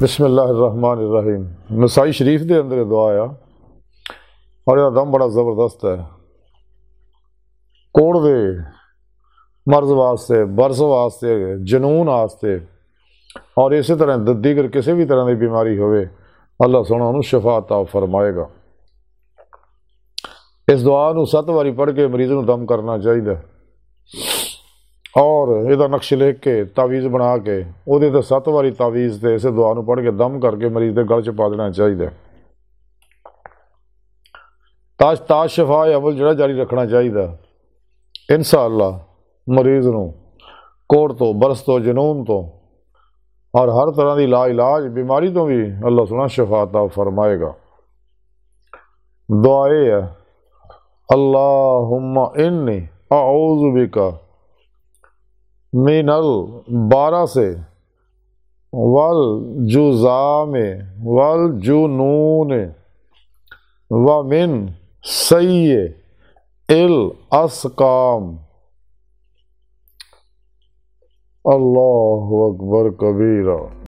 ਬਿਸਮਿਲ੍ਲਾਹਿਰਰਹਿਮਾਨਿਰਰਹੀਮ ਨਸਾਈ ਸ਼ਰੀਫ ਦੇ ਅੰਦਰ ਦੁਆ ਆ ਔਰ ਇਹਦਾ ਦਮ ਬੜਾ ਜ਼ਬਰਦਸਤ ਹੈ ਕੋੜ ਦੇ ਮਰਜ਼ ਵਾਸਤੇ ਬਰਸ ਵਾਸਤੇ ਜਨੂਨ ਵਾਸਤੇ ਔਰ ਇਸੇ ਤਰ੍ਹਾਂ ਦਿੱਦੀਗਰ ਕਿਸੇ ਵੀ ਤਰ੍ਹਾਂ ਦੀ ਬਿਮਾਰੀ ਹੋਵੇ ਅੱਲਾ ਸੋਹਣਾ ਉਹਨੂੰ ਸ਼ਿਫਾ عطا ਫਰਮਾਏਗਾ ਇਸ ਦੁਆ ਨੂੰ ਸੱਤ ਵਾਰੀ ਪੜ੍ਹ ਕੇ ਮਰੀਜ਼ ਨੂੰ ਦਮ ਕਰਨਾ ਚਾਹੀਦਾ और यह नक्श लिख के तावीज़ बना के वो तो सत्त बारी तावीज़ से इस दुआ पढ़ के दम करके मरीज के गल च पा देना चाहिए ताश ताश शफा अवल जरा जारी रखना चाहिए इन इनशाला मरीज न कोट तो बरस तो जनून तो और हर तरह की ला इलाज बीमारी तो भी अल्लाह सुना शफाता फरमाएगा दुआ है अल्लाह इन आओज बिका मिनल बारह से वल जुजाम वल जुनून व मिन सै इल असकाम अल्लाह अकबर कबीरा